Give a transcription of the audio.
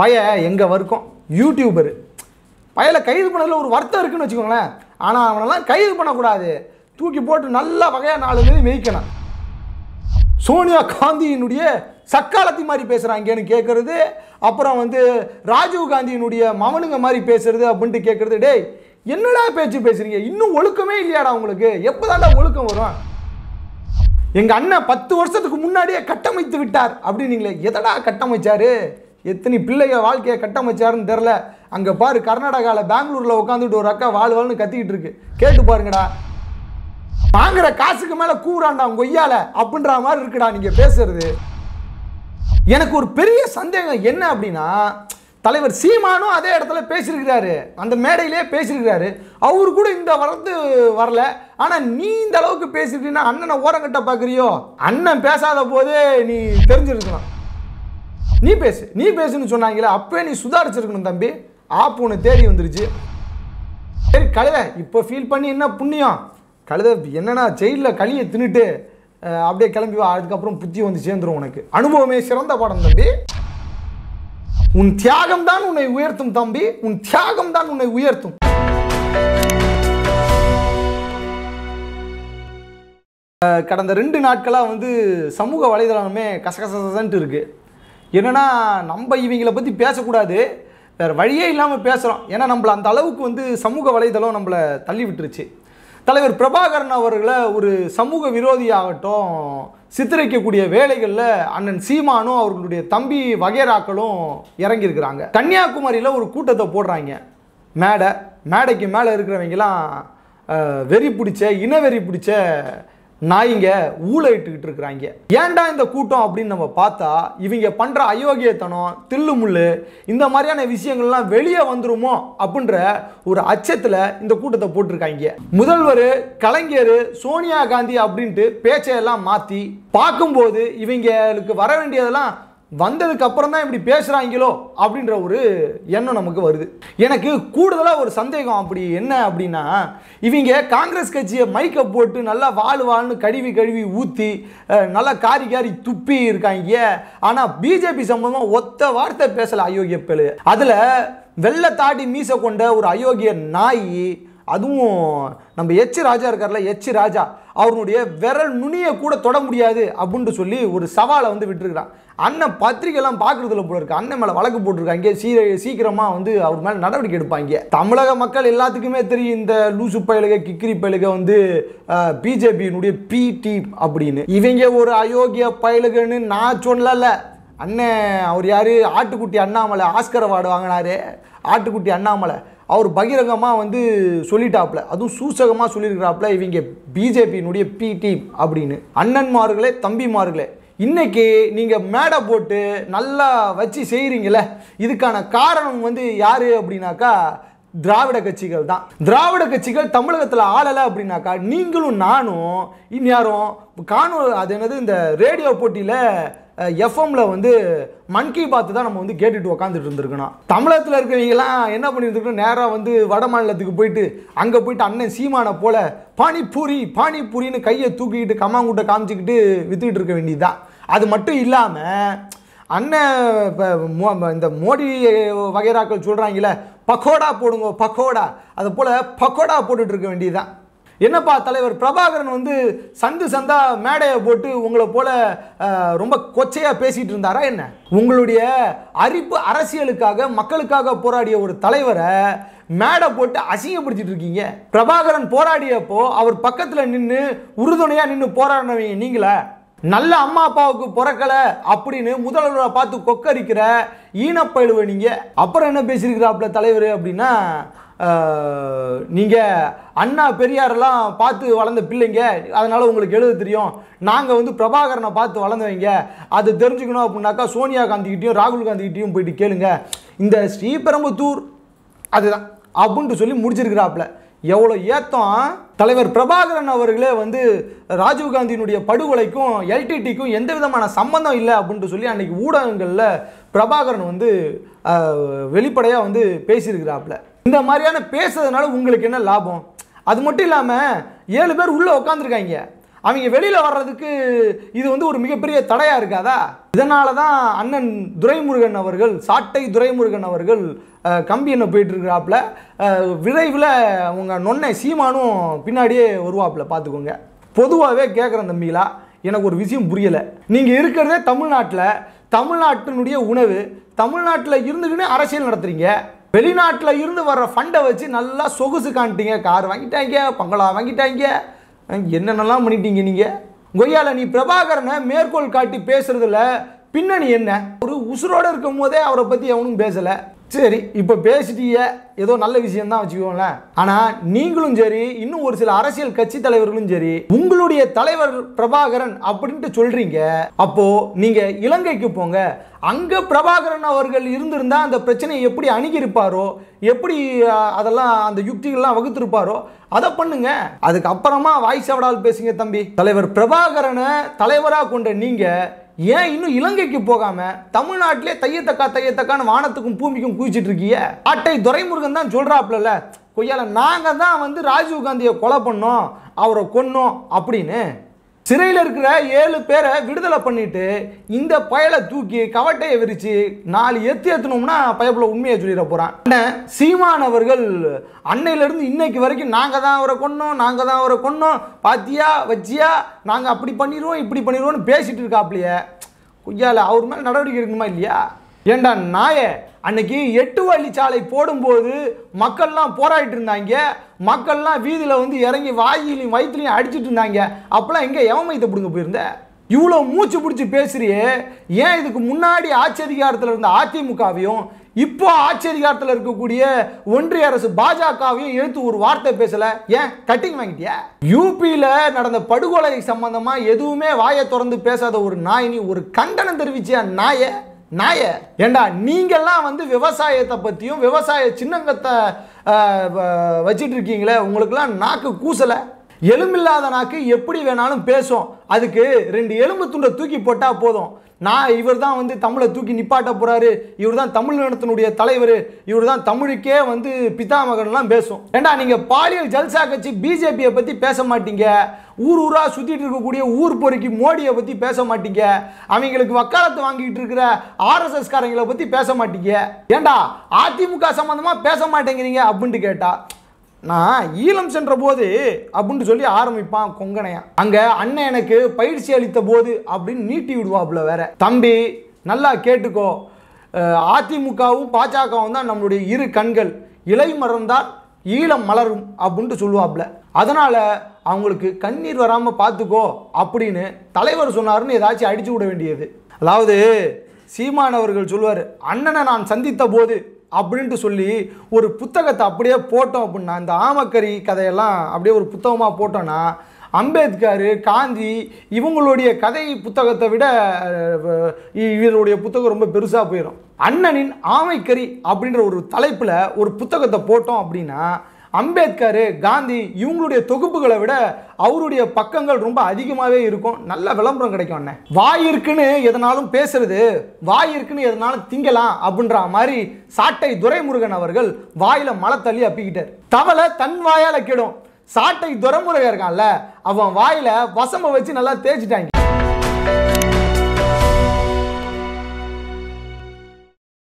பய எங்கள் வரைக்கும் யூடியூபரு பயலை கைது பண்ணதில் ஒரு வருத்தம் இருக்குன்னு வச்சுக்கோங்களேன் ஆனால் அவனெல்லாம் கைது பண்ணக்கூடாது தூக்கி போட்டு நல்ல வகையாக நாலு பேர் மெய்க்கணும் சோனியா காந்தியினுடைய சக்காலத்தி மாதிரி பேசுகிறாங்கன்னு கேட்குறது அப்புறம் வந்து ராஜீவ் காந்தியினுடைய மவனுங்க மாதிரி பேசுறது அப்படின்ட்டு கேட்குறது டேய் என்னடா பேச்சு பேசுறீங்க இன்னும் ஒழுக்கமே இல்லையாடா உங்களுக்கு எப்போதாண்டா ஒழுக்கம் வரும் எங்கள் அண்ணன் பத்து வருஷத்துக்கு முன்னாடியே கட்டமைத்து விட்டார் அப்படின்னீங்களே எதடா கட்டமைச்சாரு எத்தனை பிள்ளைய வாழ்க்கையை கட்டமைச்சாருன்னு தெரில அங்கே பாரு கர்நாடகாவில் பெங்களூரில் உட்காந்துட்டு ஒரு அக்கா வாழ் வாழ்னு கத்திக்கிட்டு இருக்கு கேட்டு பாருங்கடா வாங்குற காசுக்கு மேலே கூறாண்டா கொய்யால அப்படின்ற மாதிரி இருக்குடா நீங்கள் பேசுறது எனக்கு ஒரு பெரிய சந்தேகம் என்ன அப்படின்னா தலைவர் சீமானும் அதே இடத்துல பேசியிருக்கிறாரு அந்த மேடையிலே பேசியிருக்கிறாரு அவரு கூட இந்த வரத்து வரல ஆனால் நீ இந்த அளவுக்கு பேசிட்டீங்கன்னா அண்ணனை ஓரங்கட்ட பார்க்குறியோ அண்ணன் பேசாத போதே நீ தெரிஞ்சிருக்கலாம் நீ பேசு நீ பேசுன்னு சொன்னாங்களே அப்பவே நீ சுதாரிச்சிருக்கணும் தம்பி ஆப் உன்னை தேடி வந்துருச்சு சரி கழுத இப்போ ஃபீல் பண்ணி என்ன புண்ணியம் கழுத என்னன்னா ஜெயிலில் களியை தின்னுட்டு அப்படியே கிளம்பி வா அதுக்கப்புறம் புத்தி வந்து சேர்ந்துடும் உனக்கு அனுபவமே சிறந்த பாடம் தம்பி உன் தியாகம் தான் உன்னை உயர்த்தும் தம்பி உன் தியாகம் தான் உன்னை உயர்த்தும் கடந்த ரெண்டு நாட்களாக வந்து சமூக வலைதளமே இருக்குது என்னென்னா நம்ம இவங்களை பற்றி பேசக்கூடாது வேறு வழியே இல்லாமல் பேசுகிறோம் ஏன்னா நம்மளை அந்த அளவுக்கு வந்து சமூக வலைதளம் நம்மளை தள்ளி விட்டுருச்சு தலைவர் பிரபாகரன் அவர்களை ஒரு சமூக விரோதியாகட்டும் சித்தரிக்கக்கூடிய வேலைகளில் அண்ணன் சீமானும் அவர்களுடைய தம்பி வகைராக்களும் இறங்கியிருக்கிறாங்க கன்னியாகுமரியில் ஒரு கூட்டத்தை போடுறாங்க மேடை மேடைக்கு மேலே இருக்கிறவங்கலாம் வெறி பிடிச்ச இனவெறி பிடிச்ச நாய்ங்க இட்டுக்கிட்டு இருக்கிறாங்க ஏன்டா இந்த கூட்டம் அப்படின்னு நம்ம பார்த்தா இவங்க பண்ணுற அயோக்கியத்தனம் தில்லுமுள்ளு இந்த மாதிரியான விஷயங்கள்லாம் வெளியே வந்துருமோ அப்படின்ற ஒரு அச்சத்தில் இந்த கூட்டத்தை போட்டிருக்காங்க முதல்வர் கலைஞர் சோனியா காந்தி அப்படின்ட்டு பேச்சையெல்லாம் மாற்றி பார்க்கும்போது இவங்களுக்கு வர வேண்டியதெல்லாம் வந்ததுக்கு அப்புறம் தான் இப்படி பேசுகிறாங்களோ அப்படின்ற ஒரு எண்ணம் நமக்கு வருது எனக்கு கூடுதலாக ஒரு சந்தேகம் அப்படி என்ன அப்படின்னா இவங்க காங்கிரஸ் கட்சியை மைக்கை போட்டு நல்லா வாழ் வாழ்னு கழுவி கழுவி ஊற்றி நல்லா காரி காரி துப்பி இருக்காங்க ஆனால் பிஜேபி சம்பந்தமாக ஒத்த வார்த்தை பேசலை அயோக்கிய பெழு அதில் வெள்ளை தாடி மீசை கொண்ட ஒரு அயோக்கிய நாய் அதுவும் நம்ம எச் ராஜா இருக்கார்ல எச் ராஜா அவருடைய விரல் நுனியை கூட தொட முடியாது அப்படின்ட்டு சொல்லி ஒரு சவாலை வந்து விட்டுருக்கிறான் அண்ணன் பத்திரிகைலாம் பார்க்குறதுல போல இருக்கு அண்ணன் மேலே வழக்கு போட்டிருக்காங்க சீர சீக்கிரமாக வந்து அவர் மேலே நடவடிக்கை எடுப்பாங்க தமிழக மக்கள் எல்லாத்துக்குமே தெரியும் இந்த லூசு பயலுக கிக்கிரி பயலுக வந்து பிஜேபியினுடைய பி டீம் அப்படின்னு இவங்க ஒரு அயோக்கிய பயலுகன்னு நான் சொல்லல அண்ணன் அவர் யார் ஆட்டுக்குட்டி அண்ணாமலை ஆஸ்கர் அவார்டு வாங்கினாரு ஆட்டுக்குட்டி அண்ணாமலை அவர் பகிரங்கமாக வந்து சொல்லிட்டாப்ல அதுவும் சூசகமாக சொல்லியிருக்கிறாப்புல இவங்க பிஜேபியினுடைய பி டீம் அப்படின்னு அண்ணன்மார்களே தம்பிமார்களே இன்றைக்கி நீங்கள் மேடை போட்டு நல்லா வச்சு செய்கிறீங்களே இதுக்கான காரணம் வந்து யார் அப்படின்னாக்கா திராவிட கட்சிகள் தான் திராவிட கட்சிகள் தமிழகத்தில் ஆளலை அப்படின்னாக்கா நீங்களும் நானும் இன்யாரும் காணும் அது என்னது இந்த ரேடியோ போட்டியில் எஃப்எம்ல வந்து மன் கி பாத்து தான் நம்ம வந்து கேட்டுட்டு உக்காந்துட்டு இருந்திருக்கணும் தமிழகத்தில் இருக்கிறவங்கலாம் என்ன பண்ணியிருந்துருக்கணும் நேராக வந்து வட மாநிலத்துக்கு போயிட்டு அங்கே போயிட்டு அண்ணன் சீமானை போல பானிபூரி பானிபூரின்னு கையை தூக்கிக்கிட்டு கம்மாங்கூட்டை காமிச்சிக்கிட்டு வித்துக்கிட்டு இருக்க வேண்டியதுதான் அது மட்டும் இல்லாமல் அண்ணன் இந்த மோடி வகைராக்கள் சொல்கிறாங்களே பக்கோடா போடுங்க பக்கோடா அது போல் பக்கோடா போட்டுட்டு இருக்க வேண்டியதுதான் என்னப்பா தலைவர் பிரபாகரன் வந்து சந்து சந்தா மேடையை போட்டு உங்களை போல ரொம்ப கொச்சையாக பேசிகிட்டு இருந்தாரா என்ன உங்களுடைய அரிப்பு அரசியலுக்காக மக்களுக்காக போராடிய ஒரு தலைவரை மேடை போட்டு அசிங்கப்படுத்திட்டு இருக்கீங்க பிரபாகரன் போராடியப்போ அவர் பக்கத்தில் நின்று உறுதுணையாக நின்று போராடினவங்க நீங்களே நல்ல அம்மா அப்பாவுக்கு பிறக்கலை அப்படின்னு முதல்வரை பார்த்து கொக்கரிக்கிற ஈனப்பயிலுவை நீங்கள் அப்புறம் என்ன பேசியிருக்கிறாப்புல தலைவர் அப்படின்னா நீங்கள் அண்ணா பெரியாரெல்லாம் பார்த்து வளர்ந்த பிள்ளைங்க அதனால் உங்களுக்கு எழுத தெரியும் நாங்கள் வந்து பிரபாகரனை பார்த்து வளர்ந்தவங்க அதை தெரிஞ்சுக்கணும் அப்படின்னாக்கா சோனியா காந்திக்கிட்டேயும் ராகுல் காந்திக்கிட்டேயும் போயிட்டு கேளுங்க இந்த ஸ்ரீபெரும்புத்தூர் அதுதான் அப்படின்ட்டு சொல்லி முடிச்சிருக்கிறாப்புல எவ்வளோ ஏத்தம் தலைவர் பிரபாகரன் அவர்களே வந்து ராஜீவ்காந்தியினுடைய படுகொலைக்கும் எல்டிடிக்கும் எந்த விதமான சம்பந்தம் இல்லை அப்படின்ட்டு சொல்லி அன்றைக்கி ஊடகங்களில் பிரபாகரன் வந்து வெளிப்படையாக வந்து பேசியிருக்கிறாப்புல இந்த மாதிரியான பேசுறதுனால உங்களுக்கு என்ன லாபம் அது மட்டும் இல்லாமல் ஏழு பேர் உள்ளே உட்காந்துருக்காங்க அவங்க வெளியில் வர்றதுக்கு இது வந்து ஒரு மிகப்பெரிய தடையாக இருக்காதா இதனால தான் அண்ணன் துரைமுருகன் அவர்கள் சாட்டை துரைமுருகன் அவர்கள் கம்பி என்ன போயிட்டுருக்கிறாப்புல விரைவில் அவங்க நொன்னை சீமானும் பின்னாடியே வருவாப்ல பார்த்துக்கோங்க பொதுவாகவே கேட்குறேன் தம்பிகளா எனக்கு ஒரு விஷயம் புரியலை நீங்கள் இருக்கிறதே தமிழ்நாட்டில் தமிழ்நாட்டினுடைய உணவு தமிழ்நாட்டில் இருந்துக்கின்னு அரசியல் நடத்துகிறீங்க வெளிநாட்டில் இருந்து வர்ற ஃபண்டை வச்சு நல்லா சொகுசு காண்ட்டீங்க கார் வாங்கிட்டாங்க பங்களா வாங்கிட்டாங்க என்னென்னலாம் பண்ணிட்டீங்க நீங்கள் கொய்யால நீ பிரபாகரனை மேற்கோள் காட்டி பேசுறதுல பின்னணி என்ன ஒரு உசுரோடு இருக்கும் போதே அவரை பற்றி அவனும் பேசலை சரி இப்போ பேசிட்டிய ஏதோ நல்ல விஷயம் தான் வச்சுக்கோங்களேன் ஆனால் நீங்களும் சரி இன்னும் ஒரு சில அரசியல் கட்சி தலைவர்களும் சரி உங்களுடைய தலைவர் பிரபாகரன் அப்படின்ட்டு சொல்கிறீங்க அப்போது நீங்கள் இலங்கைக்கு போங்க அங்கே பிரபாகரன் அவர்கள் இருந்திருந்தால் அந்த பிரச்சனையை எப்படி அணுகியிருப்பாரோ எப்படி அதெல்லாம் அந்த யுக்திகள்லாம் வகுத்திருப்பாரோ அதை பண்ணுங்க அதுக்கப்புறமா வாய்ஸ் அவடால் பேசுங்க தம்பி தலைவர் பிரபாகரனை தலைவராக கொண்ட நீங்கள் ஏன் இன்னும் இலங்கைக்கு போகாம தமிழ்நாட்டிலே தையத்தக்கா தையத்தக்கான்னு வானத்துக்கும் பூமிக்கும் குவிச்சிட்டு இருக்கிய அட்டை துரைமுருகன் தான் சொல்றாப்ல கொய்யால நாங்கள் தான் வந்து ராஜீவ் காந்தியை கொலை பண்ணோம் அவரை கொன்னோம் அப்படின்னு சிறையில் இருக்கிற ஏழு பேரை விடுதலை பண்ணிட்டு இந்த பயலை தூக்கி கவட்டையை விரித்து நாலு எத்து எத்தணும்னா பயப்பில் உண்மையை சொல்லிட போகிறான் சீமான் அவர்கள் அன்னையிலேருந்து இன்னைக்கு வரைக்கும் நாங்கள் தான் அவரை கொண்டோம் நாங்கள் தான் அவரை கொண்டோம் பாத்தியா வச்சியா நாங்கள் அப்படி பண்ணிடுவோம் இப்படி பண்ணிடுவோம்னு பேசிகிட்டு இருக்காப்லையே கொய்யால அவர் மேலே நடவடிக்கை இருக்குமா இல்லையா ஏண்டா நாயே அன்னைக்கு எட்டு வழிச்சாலை போடும்போது மக்கள்லாம் போராடிட்டு இருந்தாங்க மக்கள்லாம் வீதியில் வந்து இறங்கி வாயிலையும் வயிற்றுலையும் அடிச்சிட்டு இருந்தாங்க அப்போலாம் எங்கே எவமயத்தை பிடுங்க போயிருந்த இவ்வளோ மூச்சு பிடிச்சி பேசுறியே ஏன் இதுக்கு முன்னாடி ஆட்சி அதிகாரத்தில் இருந்த அதிமுகவையும் இப்போ ஆட்சி அதிகாரத்தில் இருக்கக்கூடிய ஒன்றிய அரசு பாஜகவையும் எழுத்து ஒரு வார்த்தை பேசலை ஏன் கட்டிங் வாங்கிட்டியா யூபியில் நடந்த படுகொலை சம்பந்தமா எதுவுமே வாயை திறந்து பேசாத ஒரு நாயினி ஒரு கண்டனம் தெரிவிச்சியா நாயை நாய ஏண்டா நீங்கள்லாம் வந்து விவசாயத்தை பற்றியும் விவசாய சின்னங்கத்தை வச்சிட்டு இருக்கீங்களே உங்களுக்கெல்லாம் நாக்கு கூசலை எலும்பில்லாத நாக்கு எப்படி வேணாலும் பேசும் அதுக்கு ரெண்டு எலும்பு துண்டை தூக்கி போட்டால் போதும் நான் இவர் தான் வந்து தமிழை தூக்கி நிப்பாட்ட போகிறாரு இவர் தான் தமிழ் தலைவர் இவர் தான் தமிழுக்கே வந்து பிதாமகன்லாம் பேசும் ஏண்டா நீங்கள் பாலியல் ஜல்சா கட்சி பிஜேபியை பற்றி பேச மாட்டீங்க ஊர் ஊராக சுற்றிட்டு இருக்கக்கூடிய ஊர் பொறுக்கி மோடியை பற்றி பேச மாட்டீங்க அவங்களுக்கு வக்காலத்தை வாங்கிட்டு இருக்கிற ஆர்எஸ்எஸ்காரங்களை பற்றி பேச மாட்டீங்க ஏண்டா அதிமுக சம்மந்தமாக பேச மாட்டேங்கிறீங்க அப்படின்ட்டு கேட்டால் நான் ஈழம் சென்ற போது அப்படின்னு சொல்லி ஆரம்பிப்பான் கொங்கனையா அங்கே அண்ணன் எனக்கு பயிற்சி அளித்த போது அப்படின்னு நீட்டி விடுவாப்புல வேற தம்பி நல்லா கேட்டுக்கோ அதிமுகவும் பாஜகவும் தான் நம்மளுடைய இரு கண்கள் இலை மறந்தால் ஈழம் மலரும் அப்படின்ட்டு சொல்லுவாப்புல அதனால் அவங்களுக்கு கண்ணீர் வராமல் பார்த்துக்கோ அப்படின்னு தலைவர் சொன்னாருன்னு ஏதாச்சும் அடித்து விட வேண்டியது அதாவது சீமானவர்கள் சொல்லுவார் அண்ணனை நான் சந்தித்த போது அப்படின்ட்டு சொல்லி ஒரு புத்தகத்தை அப்படியே போட்டோம் அப்படின்னா இந்த ஆமக்கரி கதையெல்லாம் அப்படியே ஒரு புத்தகமாக போட்டோன்னா அம்பேத்கர் காந்தி இவங்களுடைய கதை புத்தகத்தை விட இவருடைய புத்தகம் ரொம்ப பெருசாக போயிடும் அண்ணனின் ஆமைக்கறி அப்படின்ற ஒரு தலைப்பில் ஒரு புத்தகத்தை போட்டோம் அப்படின்னா அம்பேத்கர் காந்தி இவங்களுடைய தொகுப்புகளை விட அவருடைய பக்கங்கள் ரொம்ப அதிகமாகவே இருக்கும் நல்ல விளம்பரம் கிடைக்கும் அண்ணன் வாய் இருக்குன்னு எதனாலும் பேசுறது வாய் இருக்குன்னு எதனாலும் திங்கலாம் அப்படின்ற மாதிரி சாட்டை துரைமுருகன் அவர்கள் வாயில மலை தள்ளி அப்பிக்கிட்டார் தவளை தன் வாயால கெடும் சாட்டை துரைமுருகன் இருக்கான்ல அவன் வாயில வசம்ப வச்சு நல்லா தேய்ச்சிட்டாங்க